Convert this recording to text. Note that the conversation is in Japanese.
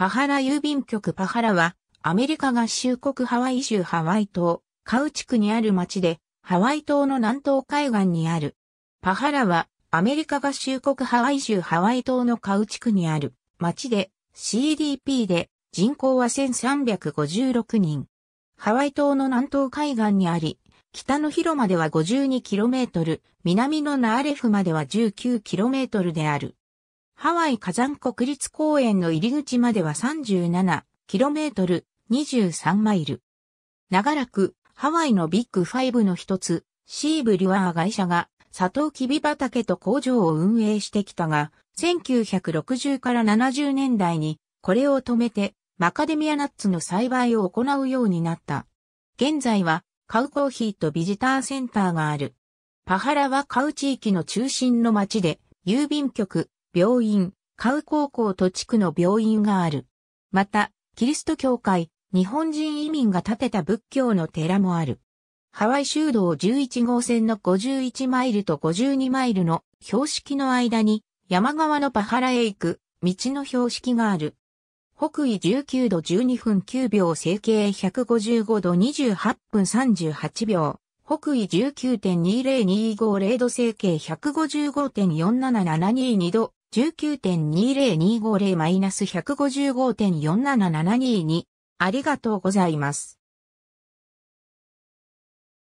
パハラ郵便局パハラは、アメリカ合衆国ハワイ州ハワイ島、カウ地区にある町で、ハワイ島の南東海岸にある。パハラは、アメリカ合衆国ハワイ州ハワイ島のカウ地区にある町で、CDP で人口は1356人。ハワイ島の南東海岸にあり、北の広間では 52km、南のナーレフまでは 19km である。ハワイ火山国立公園の入り口までは 37km、23マイル。長らく、ハワイのビッグファイブの一つ、シーブリュアー会社が、サトウキビ畑と工場を運営してきたが、1960から70年代に、これを止めて、マカデミアナッツの栽培を行うようになった。現在は、カウコーヒーとビジターセンターがある。パハラはカウ地域の中心の町で、郵便局、病院、カウ高校と地区の病院がある。また、キリスト教会、日本人移民が建てた仏教の寺もある。ハワイ州道11号線の51マイルと52マイルの標識の間に山側のパハラへ行く道の標識がある。北緯19度12分9秒整形155度28分38秒。北緯19.2025 0度整形155.47722度19.20250-155.47722。ありがとうございます。